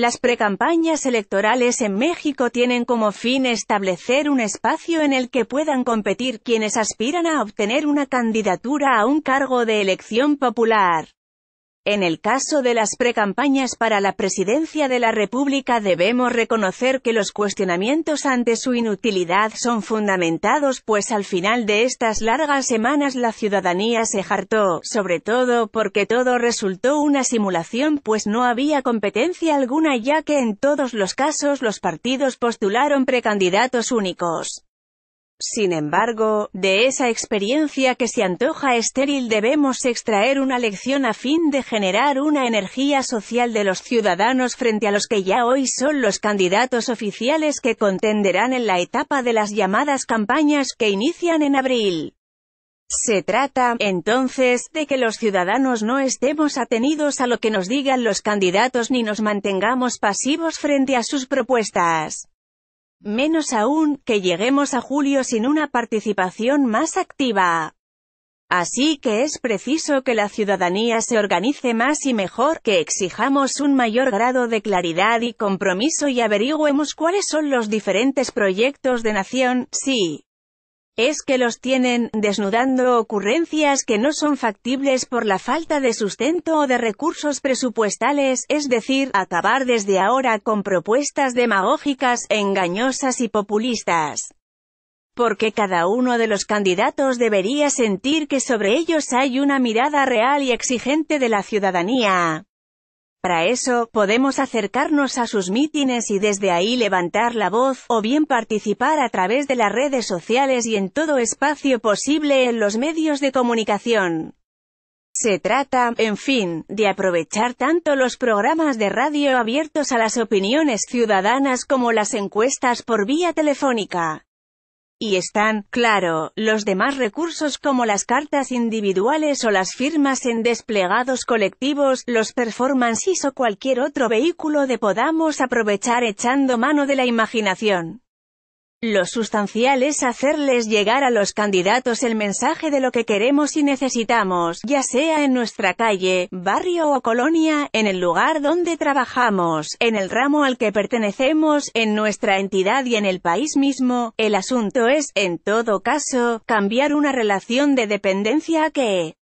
Las precampañas electorales en México tienen como fin establecer un espacio en el que puedan competir quienes aspiran a obtener una candidatura a un cargo de elección popular. En el caso de las precampañas para la presidencia de la República debemos reconocer que los cuestionamientos ante su inutilidad son fundamentados pues al final de estas largas semanas la ciudadanía se hartó, sobre todo porque todo resultó una simulación pues no había competencia alguna ya que en todos los casos los partidos postularon precandidatos únicos. Sin embargo, de esa experiencia que se antoja estéril debemos extraer una lección a fin de generar una energía social de los ciudadanos frente a los que ya hoy son los candidatos oficiales que contenderán en la etapa de las llamadas campañas que inician en abril. Se trata, entonces, de que los ciudadanos no estemos atenidos a lo que nos digan los candidatos ni nos mantengamos pasivos frente a sus propuestas. Menos aún, que lleguemos a julio sin una participación más activa. Así que es preciso que la ciudadanía se organice más y mejor, que exijamos un mayor grado de claridad y compromiso y averigüemos cuáles son los diferentes proyectos de nación, sí es que los tienen, desnudando ocurrencias que no son factibles por la falta de sustento o de recursos presupuestales, es decir, acabar desde ahora con propuestas demagógicas, engañosas y populistas. Porque cada uno de los candidatos debería sentir que sobre ellos hay una mirada real y exigente de la ciudadanía. Para eso, podemos acercarnos a sus mítines y desde ahí levantar la voz, o bien participar a través de las redes sociales y en todo espacio posible en los medios de comunicación. Se trata, en fin, de aprovechar tanto los programas de radio abiertos a las opiniones ciudadanas como las encuestas por vía telefónica y están, claro, los demás recursos como las cartas individuales o las firmas en desplegados colectivos, los performances o cualquier otro vehículo de podamos aprovechar echando mano de la imaginación. Lo sustancial es hacerles llegar a los candidatos el mensaje de lo que queremos y necesitamos, ya sea en nuestra calle, barrio o colonia, en el lugar donde trabajamos, en el ramo al que pertenecemos, en nuestra entidad y en el país mismo. El asunto es, en todo caso, cambiar una relación de dependencia que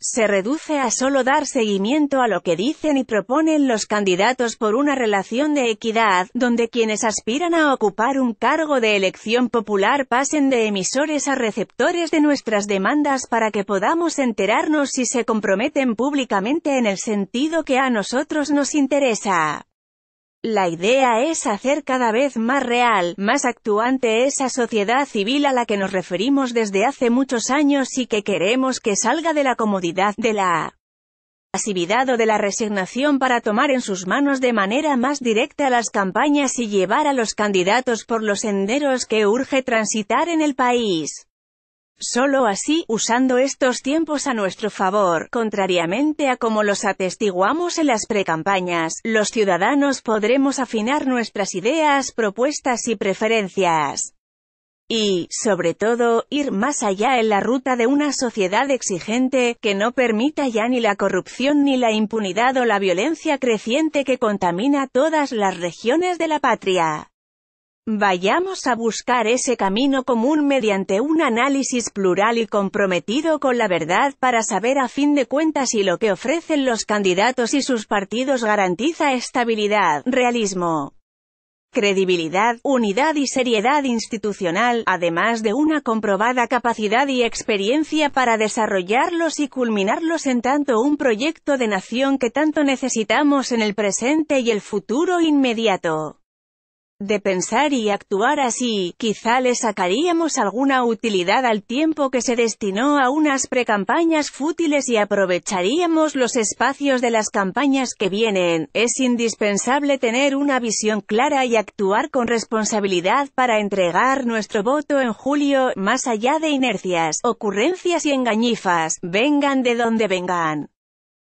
se reduce a solo dar seguimiento a lo que dicen y proponen los candidatos por una relación de equidad, donde quienes aspiran a ocupar un cargo de elección popular pasen de emisores a receptores de nuestras demandas para que podamos enterarnos si se comprometen públicamente en el sentido que a nosotros nos interesa. La idea es hacer cada vez más real, más actuante esa sociedad civil a la que nos referimos desde hace muchos años y que queremos que salga de la comodidad, de la pasividad o de la resignación para tomar en sus manos de manera más directa las campañas y llevar a los candidatos por los senderos que urge transitar en el país. Solo así, usando estos tiempos a nuestro favor, contrariamente a como los atestiguamos en las precampañas, los ciudadanos podremos afinar nuestras ideas, propuestas y preferencias. Y, sobre todo, ir más allá en la ruta de una sociedad exigente, que no permita ya ni la corrupción ni la impunidad o la violencia creciente que contamina todas las regiones de la patria. Vayamos a buscar ese camino común mediante un análisis plural y comprometido con la verdad para saber a fin de cuentas si lo que ofrecen los candidatos y sus partidos garantiza estabilidad, realismo, credibilidad, unidad y seriedad institucional, además de una comprobada capacidad y experiencia para desarrollarlos y culminarlos en tanto un proyecto de nación que tanto necesitamos en el presente y el futuro inmediato de pensar y actuar así, quizá le sacaríamos alguna utilidad al tiempo que se destinó a unas precampañas fútiles y aprovecharíamos los espacios de las campañas que vienen. Es indispensable tener una visión clara y actuar con responsabilidad para entregar nuestro voto en julio, más allá de inercias, ocurrencias y engañifas, vengan de donde vengan.